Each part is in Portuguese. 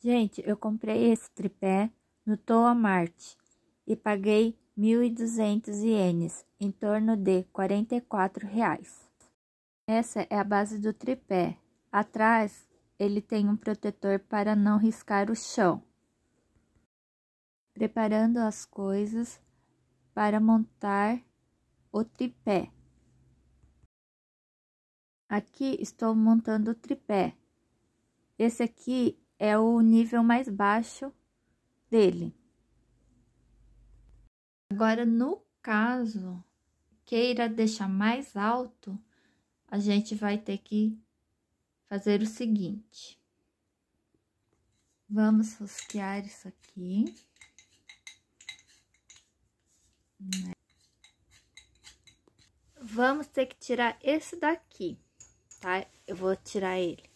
Gente, eu comprei esse tripé no Toa Mart e paguei 1.200 ienes, em torno de 44 reais. Essa é a base do tripé. Atrás, ele tem um protetor para não riscar o chão. Preparando as coisas para montar o tripé. Aqui estou montando o tripé. Esse aqui é o nível mais baixo dele. Agora, no caso queira deixar mais alto, a gente vai ter que fazer o seguinte. Vamos rosquear isso aqui. Vamos ter que tirar esse daqui, tá? Eu vou tirar ele.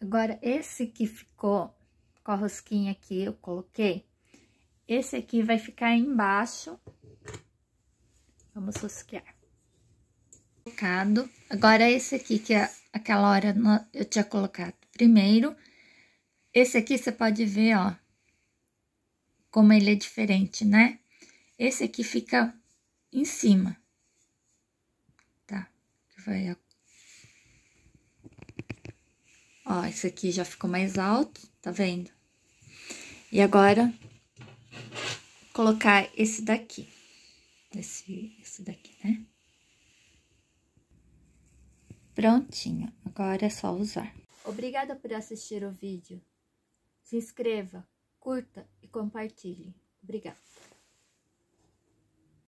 Agora, esse que ficou com a rosquinha que eu coloquei, esse aqui vai ficar embaixo. Vamos rosquear. Colocado. Agora, esse aqui que é aquela hora eu tinha colocado primeiro. Esse aqui você pode ver, ó, como ele é diferente, né? Esse aqui fica em cima. Tá? Que vai Ó, esse aqui já ficou mais alto, tá vendo? E agora, colocar esse daqui. Esse, esse daqui, né? Prontinho, agora é só usar. Obrigada por assistir o vídeo. Se inscreva, curta e compartilhe. Obrigada.